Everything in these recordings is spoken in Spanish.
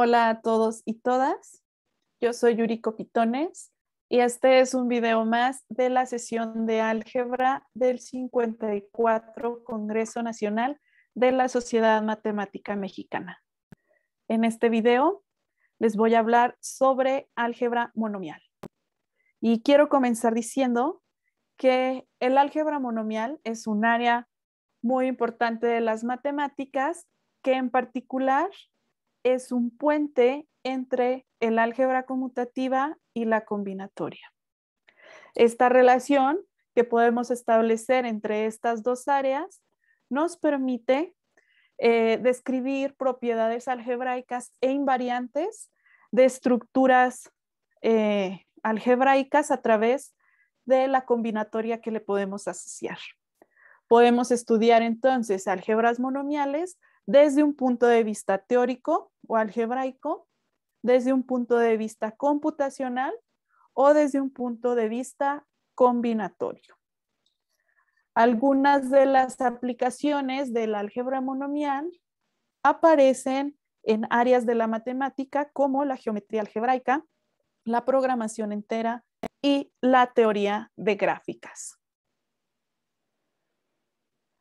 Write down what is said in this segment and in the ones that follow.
Hola a todos y todas. Yo soy Yuriko Pitones y este es un video más de la sesión de álgebra del 54 Congreso Nacional de la Sociedad Matemática Mexicana. En este video les voy a hablar sobre álgebra monomial. Y quiero comenzar diciendo que el álgebra monomial es un área muy importante de las matemáticas que en particular es un puente entre el álgebra conmutativa y la combinatoria. Esta relación que podemos establecer entre estas dos áreas nos permite eh, describir propiedades algebraicas e invariantes de estructuras eh, algebraicas a través de la combinatoria que le podemos asociar. Podemos estudiar entonces álgebras monomiales desde un punto de vista teórico o algebraico, desde un punto de vista computacional o desde un punto de vista combinatorio. Algunas de las aplicaciones del álgebra monomial aparecen en áreas de la matemática como la geometría algebraica, la programación entera y la teoría de gráficas.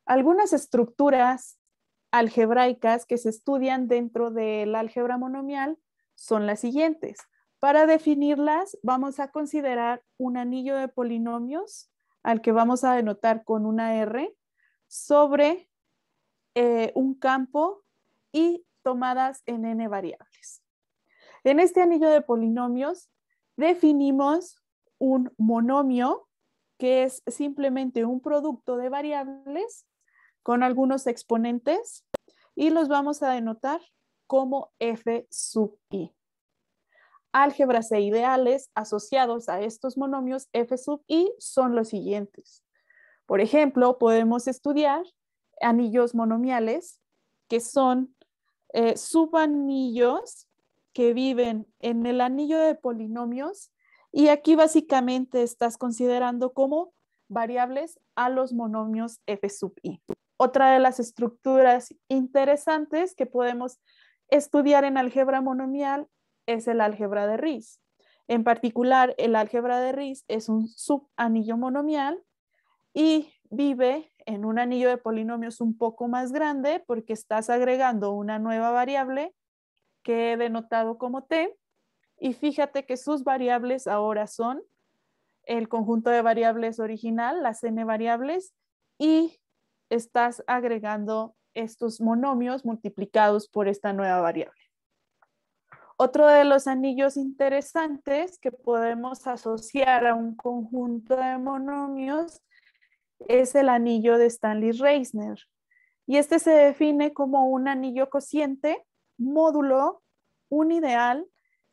Algunas estructuras algebraicas que se estudian dentro del álgebra monomial son las siguientes. Para definirlas, vamos a considerar un anillo de polinomios al que vamos a denotar con una R sobre eh, un campo y tomadas en n variables. En este anillo de polinomios definimos un monomio que es simplemente un producto de variables con algunos exponentes y los vamos a denotar como f sub i. Álgebras e ideales asociados a estos monomios f sub i son los siguientes. Por ejemplo, podemos estudiar anillos monomiales que son eh, subanillos que viven en el anillo de polinomios y aquí básicamente estás considerando como variables a los monomios f sub i otra de las estructuras interesantes que podemos estudiar en álgebra monomial es el álgebra de Ries. En particular, el álgebra de Ries es un subanillo monomial y vive en un anillo de polinomios un poco más grande porque estás agregando una nueva variable que he denotado como t. Y fíjate que sus variables ahora son el conjunto de variables original, las n variables, y estás agregando estos monomios multiplicados por esta nueva variable. Otro de los anillos interesantes que podemos asociar a un conjunto de monomios es el anillo de Stanley-Reisner. Y este se define como un anillo cociente, módulo, un ideal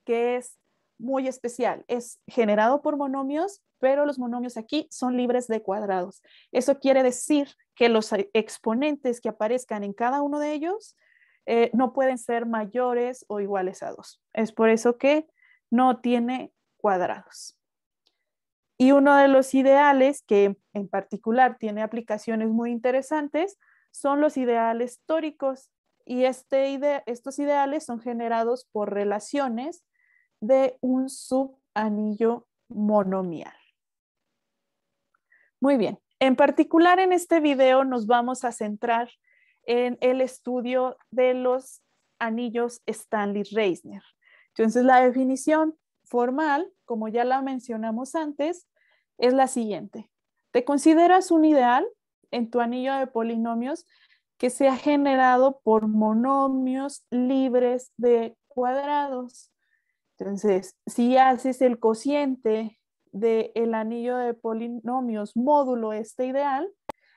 que es muy especial. Es generado por monomios, pero los monomios aquí son libres de cuadrados. Eso quiere decir que los exponentes que aparezcan en cada uno de ellos eh, no pueden ser mayores o iguales a dos. Es por eso que no tiene cuadrados. Y uno de los ideales que en particular tiene aplicaciones muy interesantes son los ideales tóricos. Y este estos ideales son generados por relaciones de un subanillo monomial. Muy bien, en particular, en este video nos vamos a centrar en el estudio de los anillos Stanley-Reisner. Entonces, la definición formal, como ya la mencionamos antes, es la siguiente. ¿Te consideras un ideal en tu anillo de polinomios que sea generado por monomios libres de cuadrados? Entonces, si haces el cociente del anillo de polinomios módulo este ideal,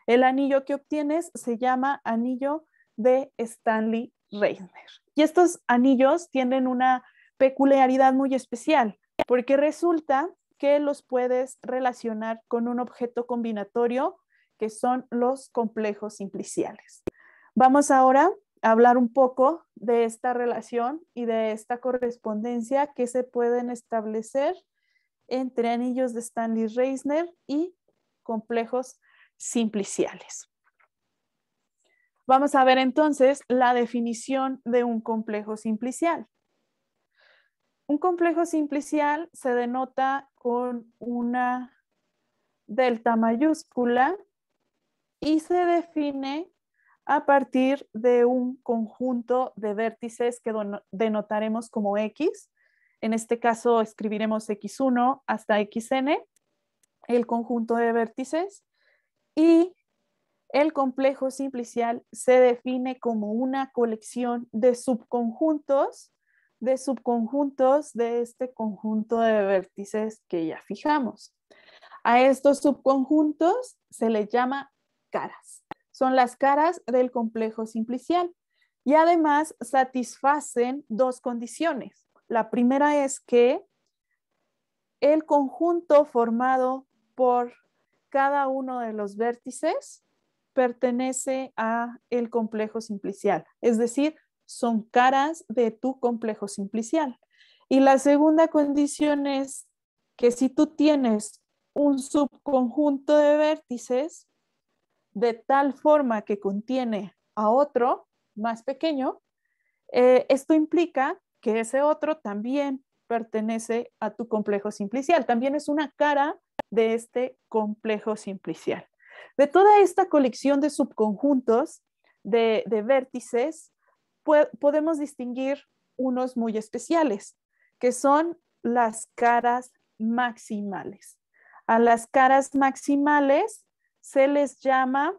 el anillo que obtienes se llama anillo de Stanley Reisner. Y estos anillos tienen una peculiaridad muy especial, porque resulta que los puedes relacionar con un objeto combinatorio que son los complejos simpliciales. Vamos ahora a hablar un poco de esta relación y de esta correspondencia que se pueden establecer entre anillos de Stanley Reisner y complejos simpliciales. Vamos a ver entonces la definición de un complejo simplicial. Un complejo simplicial se denota con una delta mayúscula y se define a partir de un conjunto de vértices que denotaremos como X, en este caso escribiremos x1 hasta xn, el conjunto de vértices, y el complejo simplicial se define como una colección de subconjuntos de subconjuntos de este conjunto de vértices que ya fijamos. A estos subconjuntos se les llama caras. Son las caras del complejo simplicial y además satisfacen dos condiciones. La primera es que el conjunto formado por cada uno de los vértices pertenece a el complejo simplicial, es decir, son caras de tu complejo simplicial. Y la segunda condición es que si tú tienes un subconjunto de vértices de tal forma que contiene a otro más pequeño, eh, esto implica que ese otro también pertenece a tu complejo simplicial, también es una cara de este complejo simplicial. De toda esta colección de subconjuntos, de, vértices, podemos distinguir unos muy especiales, que son las caras maximales. A las caras maximales se les llama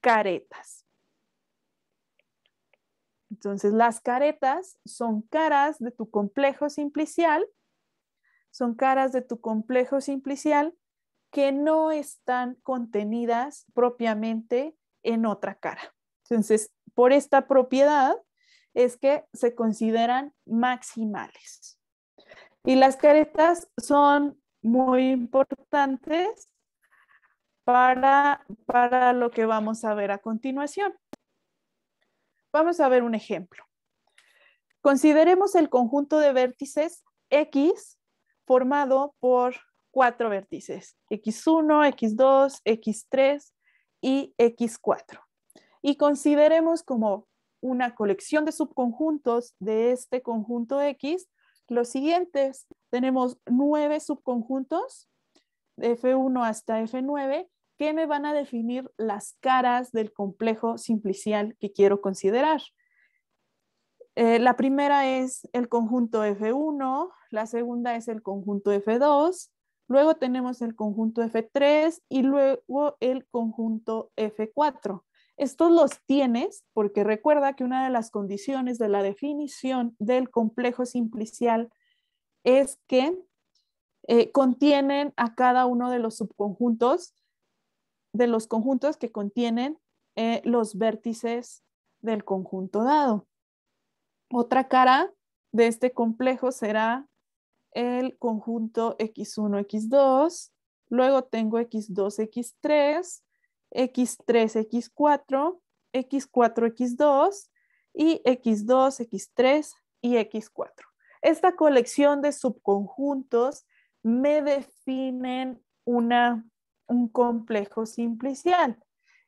caretas. Entonces, las caretas son caras de tu complejo simplicial, son caras de tu complejo simplicial que no están contenidas propiamente en otra cara. Entonces, por esta propiedad es que se consideran maximales. Y las caretas son muy importantes para, para lo que vamos a ver a continuación. Vamos a ver un ejemplo. Consideremos el conjunto de vértices X formado por cuatro vértices, X1, X2, X3 y X4. Y consideremos como una colección de subconjuntos de este conjunto X los siguientes. Tenemos nueve subconjuntos, de F1 hasta F9, ¿Qué me van a definir las caras del complejo simplicial que quiero considerar. Eh, la primera es el conjunto F1, la segunda es el conjunto F2, luego tenemos el conjunto F3 y luego el conjunto F4. Estos los tienes porque recuerda que una de las condiciones de la definición del complejo simplicial es que eh, contienen a cada uno de los subconjuntos de los conjuntos que contienen eh, los vértices del conjunto dado. Otra cara de este complejo será el conjunto x1, x2, luego tengo x2, x3, x3, x4, x4, x2 y x2, x3 y x4. Esta colección de subconjuntos me definen una un complejo simplicial.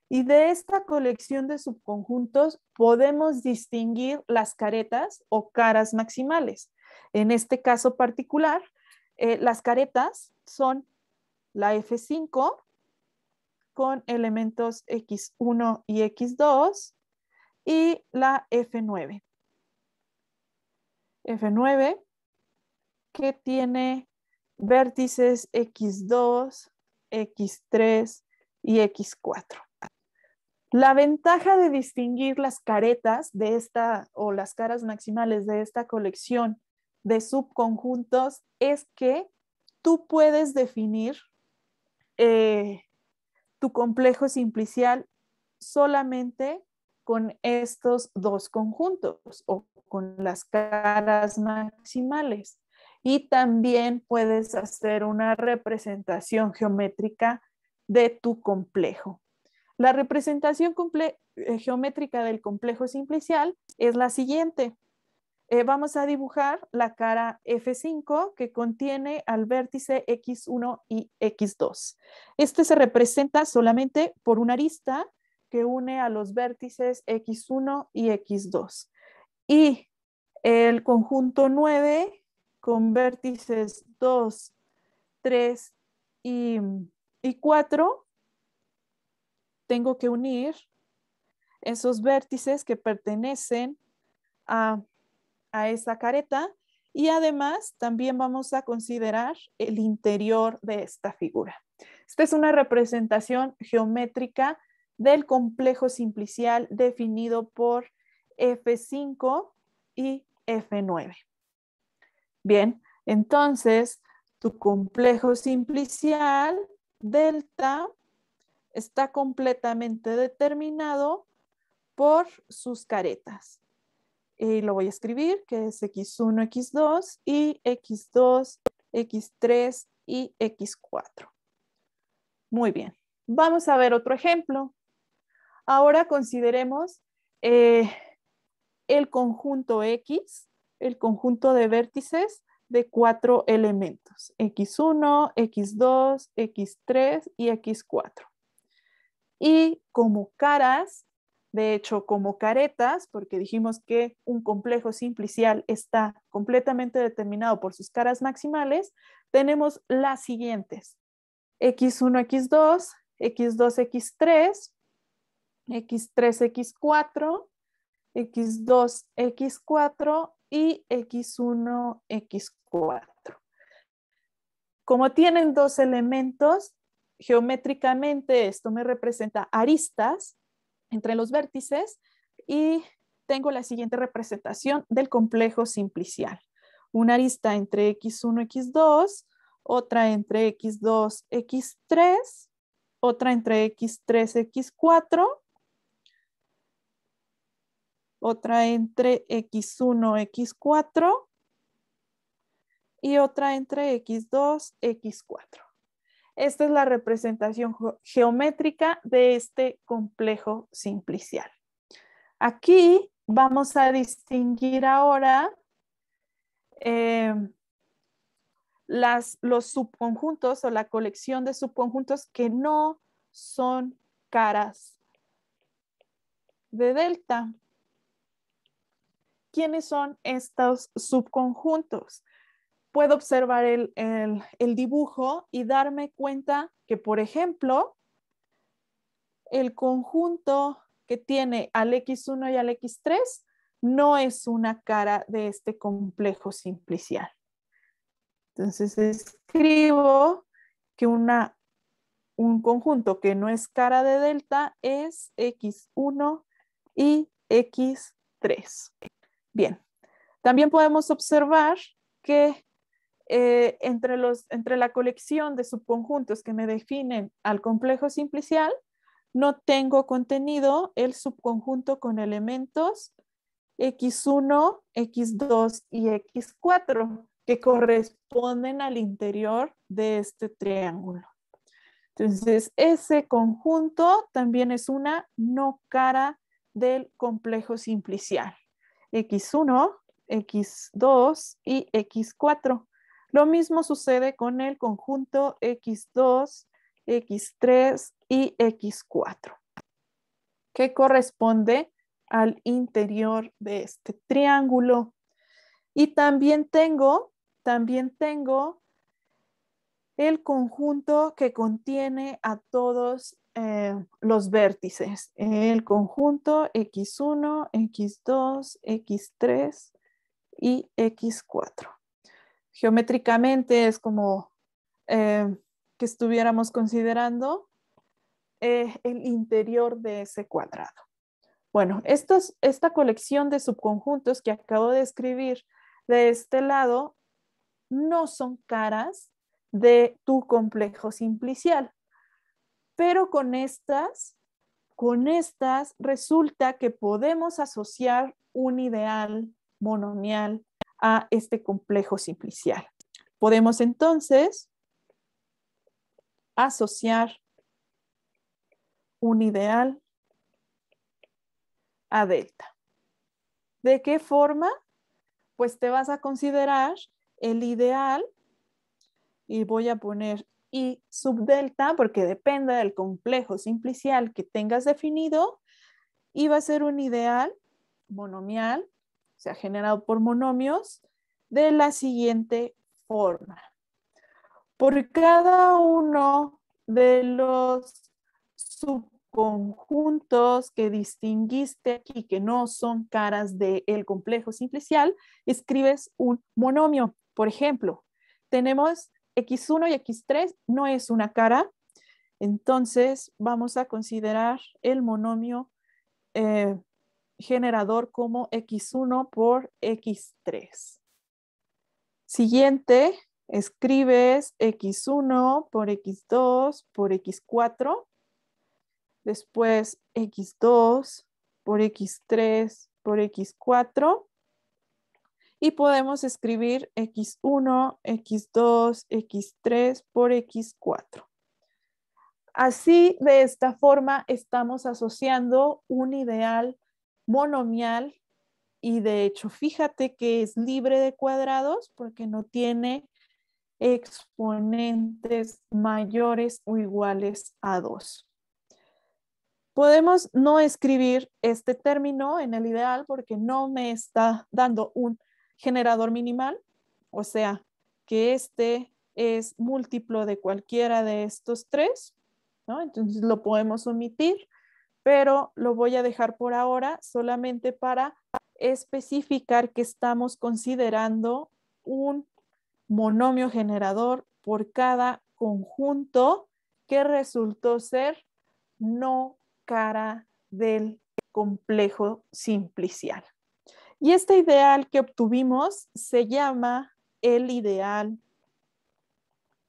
Y de esta colección de subconjuntos podemos distinguir las caretas o caras maximales. En este caso particular, eh, las caretas son la F5 con elementos X1 y X2 y la F9. F9 que tiene vértices X2, X3 y X4. La ventaja de distinguir las caretas de esta o las caras maximales de esta colección de subconjuntos es que tú puedes definir eh, tu complejo simplicial solamente con estos dos conjuntos o con las caras maximales y también puedes hacer una representación geométrica de tu complejo. La representación eh, geométrica del complejo simplicial es la siguiente. Eh, vamos a dibujar la cara F5 que contiene al vértice X1 y X2. Este se representa solamente por una arista que une a los vértices X1 y X2. Y el conjunto 9 con vértices 2, 3 y, 4, tengo que unir esos vértices que pertenecen a, a esa careta y además también vamos a considerar el interior de esta figura. Esta es una representación geométrica del complejo simplicial definido por F5 y F9. Bien, entonces tu complejo simplicial delta está completamente determinado por sus caretas. Y lo voy a escribir, que es x1, x2 y x2, x3 y x4. Muy bien. Vamos a ver otro ejemplo. Ahora consideremos eh, el conjunto X el conjunto de vértices de cuatro elementos, x1, x2, x3 y x4. Y como caras, de hecho como caretas, porque dijimos que un complejo simplicial está completamente determinado por sus caras maximales, tenemos las siguientes, x1, x2, x2, x3, x3, x4, x2, x4 y X1, X4. Como tienen dos elementos, geométricamente esto me representa aristas entre los vértices y tengo la siguiente representación del complejo simplicial. Una arista entre X1, X2, otra entre X2, X3, otra entre X3, X4 otra entre X1, X4 y otra entre X2, X4. Esta es la representación geométrica de este complejo simplicial. Aquí vamos a distinguir ahora em, las, los subconjuntos o la colección de subconjuntos que no son caras de delta quiénes son estos subconjuntos. Puedo observar el, dibujo y darme cuenta que, por ejemplo, el conjunto que tiene al X1 y al X3 no es una cara de este complejo simplicial. Entonces escribo que una, un conjunto que no es cara de delta es X1 y X3. Bien, también podemos observar que eh, entre, entre la colección de subconjuntos que me definen al complejo simplicial, no tengo contenido el subconjunto con elementos x1, x2 y x4 que corresponden al interior de este triángulo. Entonces, ese conjunto también es una no cara del complejo simplicial. X1, X2 y X4. Lo mismo sucede con el conjunto X2, X3 y X4, que corresponde al interior de este triángulo. Y también tengo, también tengo el conjunto que contiene a todos eh, los vértices, el conjunto x1, x2, x3 y x4. Geométricamente es como eh, que estuviéramos considerando eh, el interior de ese cuadrado. Bueno, esta colección de subconjuntos que acabo de escribir de este lado no son caras de tu complejo simplicial. Pero con estas, con estas resulta que podemos asociar un ideal monomial a este complejo simplicial. Podemos entonces asociar un ideal a delta. ¿De qué forma? Pues te vas a considerar el ideal y voy a poner y subdelta, porque depende del complejo simplicial que tengas definido, y va a ser un ideal monomial, o sea, generado por monomios, de la siguiente forma. Por cada uno de los subconjuntos que distinguiste aquí, que no son caras del complejo simplicial, escribes un monomio. Por ejemplo, tenemos X1 y X3 no es una cara, entonces vamos a considerar el monomio eh, generador como X1 por X3. Siguiente, escribes X1 por X2 por X4, después X2 por X3 por X4 y podemos escribir x1, x2, x3 por x4. Así, de esta forma, estamos asociando un ideal monomial y de hecho, fíjate que es libre de cuadrados porque no tiene exponentes mayores o iguales a 2. Podemos no escribir este término en el ideal porque no me está dando un generador minimal, o sea, que este es múltiplo de cualquiera de estos tres, ¿no? Entonces lo podemos omitir, pero lo voy a dejar por ahora solamente para especificar que estamos considerando un monomio generador por cada conjunto que resultó ser no cara del complejo simplicial. Y este ideal que obtuvimos se llama el ideal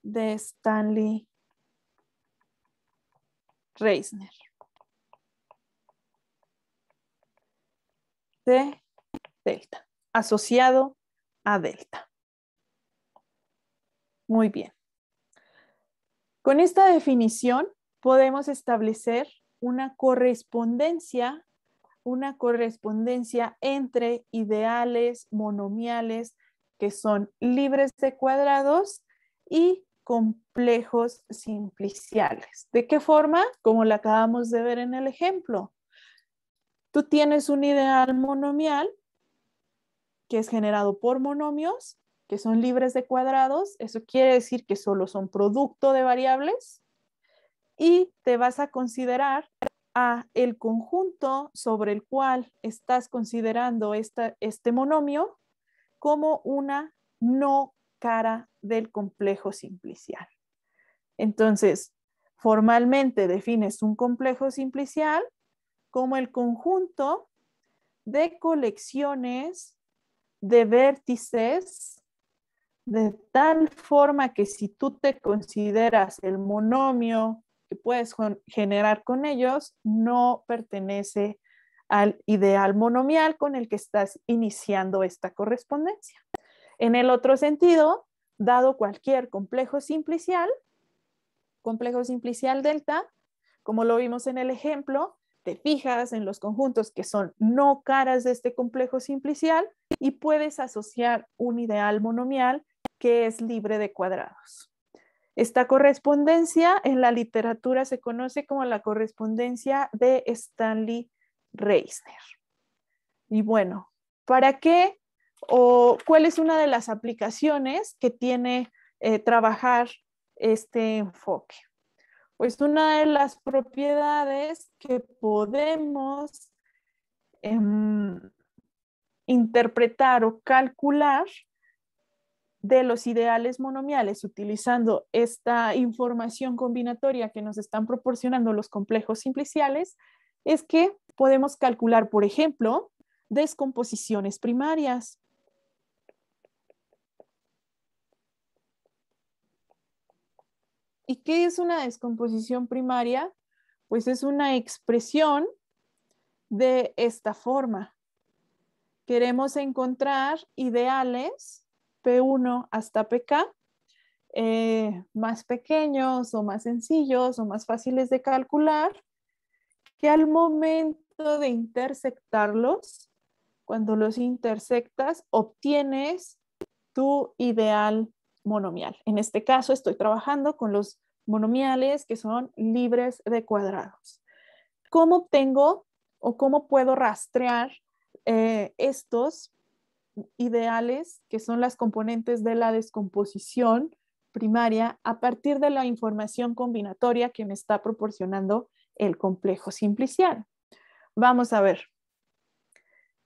de Stanley Reisner. De delta, asociado a delta. Muy bien. Con esta definición podemos establecer una correspondencia una correspondencia entre ideales monomiales que son libres de cuadrados y complejos simpliciales. ¿De qué forma? Como la acabamos de ver en el ejemplo. Tú tienes un ideal monomial que es generado por monomios que son libres de cuadrados. Eso quiere decir que solo son producto de variables y te vas a considerar el conjunto sobre el cual estás considerando este monomio como una no cara del complejo simplicial. Entonces, formalmente defines un complejo simplicial como el conjunto de colecciones de vértices de tal forma que si tú te consideras el monomio que puedes generar con ellos no pertenece al ideal monomial con el que estás iniciando esta correspondencia. En el otro sentido, dado cualquier complejo simplicial, complejo simplicial delta, como lo vimos en el ejemplo, te fijas en los conjuntos que son no caras de este complejo simplicial y puedes asociar un ideal monomial que es libre de cuadrados. Esta correspondencia en la literatura se conoce como la correspondencia de Stanley Reisner. Y bueno, ¿para qué o cuál es una de las aplicaciones que tiene eh, trabajar este enfoque? Pues una de las propiedades que podemos em, interpretar o calcular de los ideales monomiales utilizando esta información combinatoria que nos están proporcionando los complejos simpliciales es que podemos calcular, por ejemplo, descomposiciones primarias. ¿Y qué es una descomposición primaria? Pues es una expresión de esta forma. Queremos encontrar ideales P1 hasta PK, eh, más pequeños o más sencillos o más fáciles de calcular, que al momento de intersectarlos, cuando los intersectas, obtienes tu ideal monomial. En este caso estoy trabajando con los monomiales que son libres de cuadrados. ¿Cómo obtengo o cómo puedo rastrear eh, estos ideales, que son las componentes de la descomposición primaria, a partir de la información combinatoria que me está proporcionando el complejo simplicial. Vamos a ver.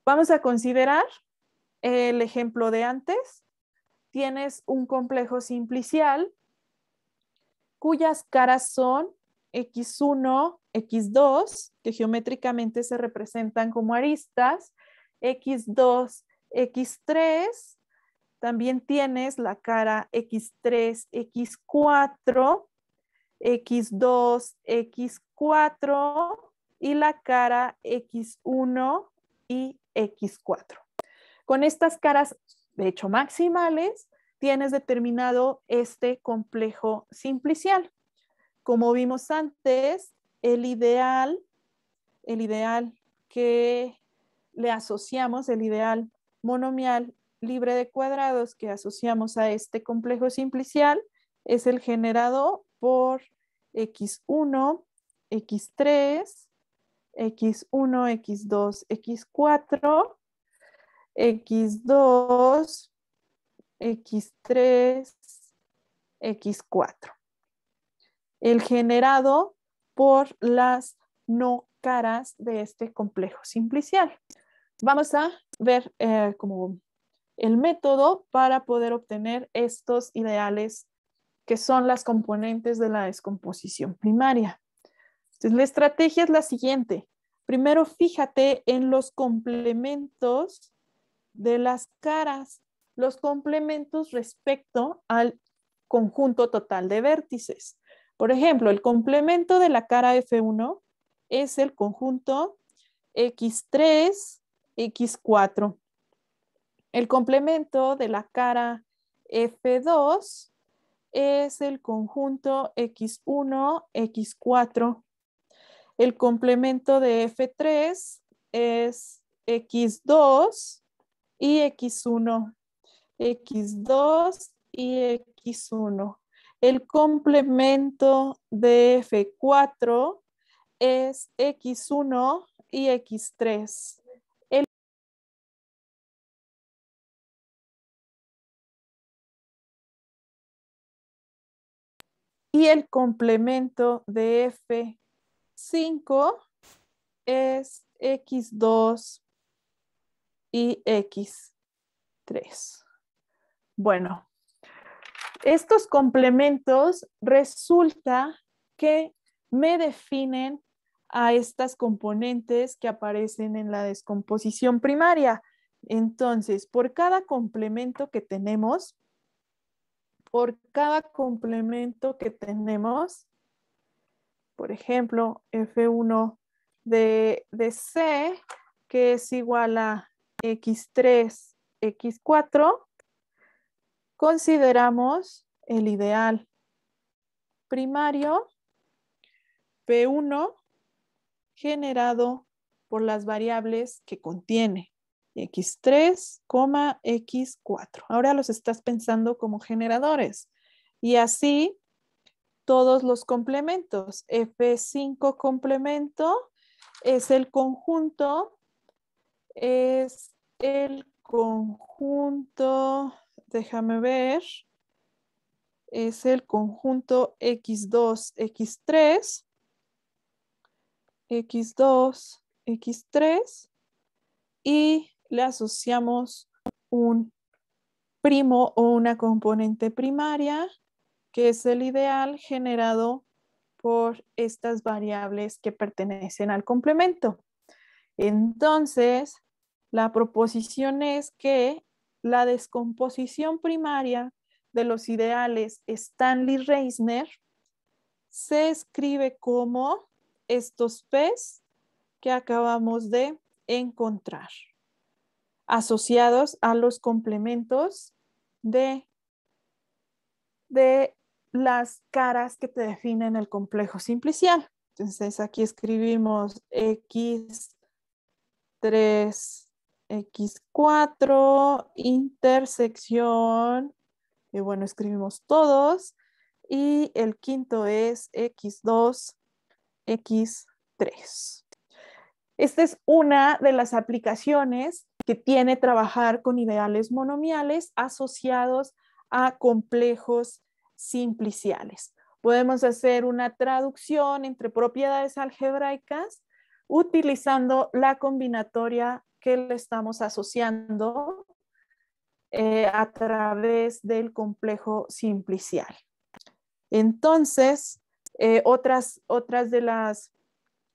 Vamos a considerar el ejemplo de antes. Tienes un complejo simplicial cuyas caras son x1, x2, que geométricamente se representan como aristas, x2 X3, también tienes la cara X3, X4, X2, X4 y la cara X1 y X4. Con estas caras, de hecho, maximales, tienes determinado este complejo simplicial. Como vimos antes, el ideal, el ideal que le asociamos, el ideal monomial libre de cuadrados que asociamos a este complejo simplicial es el generado por x1, x3, x1, x2, x4, x2, x3, x4. El generado por las no caras de este complejo simplicial. Vamos a ver eh, el método para poder obtener estos ideales que son las componentes de la descomposición primaria. Entonces, la estrategia es la siguiente. Primero, fíjate en los complementos de las caras, los complementos respecto al conjunto total de vértices. Por ejemplo, el complemento de la cara F1 es el conjunto X3 X4. El complemento de la cara F2 es el conjunto X1, X4. El complemento de F3 es X2 y X1. X2 y X1. El complemento de F4 es X1 y X3. Y el complemento de F5 es X2 y X3. Bueno, estos complementos resulta que me definen a estas componentes que aparecen en la descomposición primaria. Entonces, por cada complemento que tenemos, por cada complemento que tenemos, por ejemplo, F1 de, C, que es igual a X3, X4, consideramos el ideal primario P1 generado por las variables que contiene. X3, X4. Ahora los estás pensando como generadores. Y así todos los complementos. F5 complemento es el conjunto, es el conjunto, déjame ver, es el conjunto X2, X3, X2, X3 y le asociamos un primo o una componente primaria, que es el ideal generado por estas variables que pertenecen al complemento. Entonces, la proposición es que la descomposición primaria de los ideales Stanley-Reisner se escribe como estos P's que acabamos de encontrar asociados a los complementos de, de las caras que te definen el complejo simplicial. Entonces aquí escribimos X3, X4, intersección, y bueno, escribimos todos, y el quinto es X2, X3. Esta es una de las aplicaciones tiene trabajar con ideales monomiales asociados a complejos simpliciales. Podemos hacer una traducción entre propiedades algebraicas utilizando la combinatoria que le estamos asociando eh, a través del complejo simplicial. Entonces, eh, otras, otras de las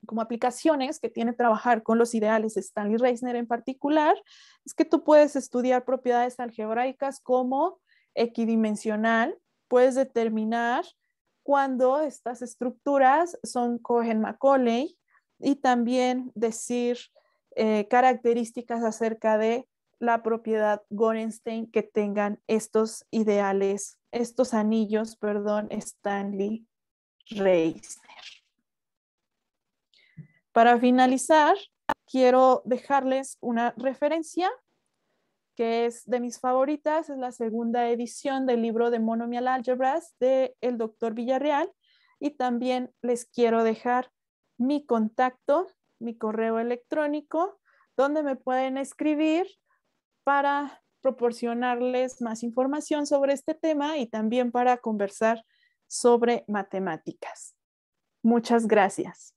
como aplicaciones que tiene trabajar con los ideales Stanley Reisner en particular, es que tú puedes estudiar propiedades algebraicas como equidimensional, puedes determinar cuándo estas estructuras son Cohen-Macaulay y también decir eh, características acerca de la propiedad Gorenstein que tengan estos ideales, estos anillos, perdón, Stanley Reisner. Para finalizar, quiero dejarles una referencia que es de mis favoritas, es la segunda edición del libro de Monomial Algebras de el doctor Villarreal y también les quiero dejar mi contacto, mi correo electrónico, donde me pueden escribir para proporcionarles más información sobre este tema y también para conversar sobre matemáticas. Muchas gracias.